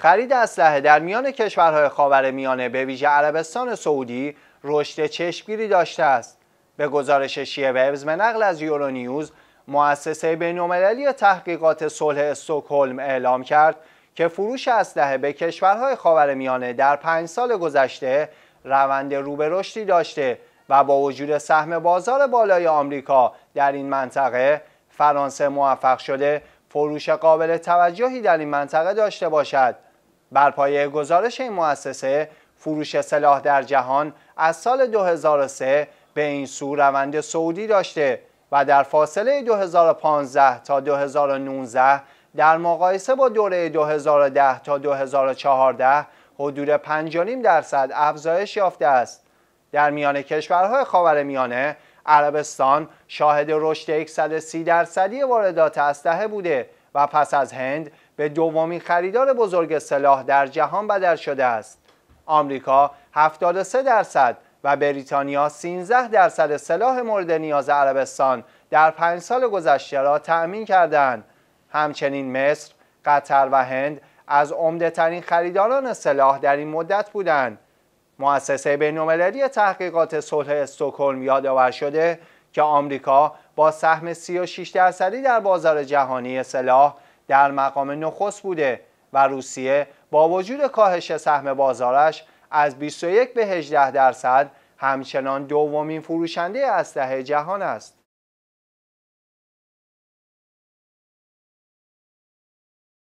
خرید اسلحه در میان کشورهای میانه به ویژه عربستان سعودی رشد چشمگیری داشته است به گزارش شیه وبز به نقل از یورونیوز مؤسسه بینالمللی تحقیقات صلح استوکهلم اعلام کرد که فروش اسلحه به کشورهای میانه در پنج سال گذشته روند رو رشدی داشته و با وجود سهم بازار بالای آمریکا در این منطقه فرانسه موفق شده فروش قابل توجهی در این منطقه داشته باشد بر پایه گزارش این مؤسسه فروش سلاح در جهان از سال 2003 به این سو روند سعودی داشته و در فاصله 2015 تا 2019 در مقایسه با دوره 2010 تا 2014 حدود 5.5 درصد افزایش یافته است. در میان کشورهای خاورمیانه عربستان شاهد رشد 130 درصدی واردات اسلحه بوده و پس از هند به دومین خریدار بزرگ سلاح در جهان بدل شده است. آمریکا 73 درصد و بریتانیا 13 درصد سلاح مورد نیاز عربستان در پنج سال گذشته را تأمین کردند. همچنین مصر، قطر و هند از عمده ترین خریداران سلاح در این مدت بودند. مؤسسه بین‌المللی تحقیقات صلح استکهلم یادآور شده که آمریکا با سهم 36 درصدی در بازار جهانی سلاح در مقام نخست بوده و روسیه با وجود کاهش سهم بازارش از 21 به 18 درصد همچنان دومین فروشنده اسلحه جهان است.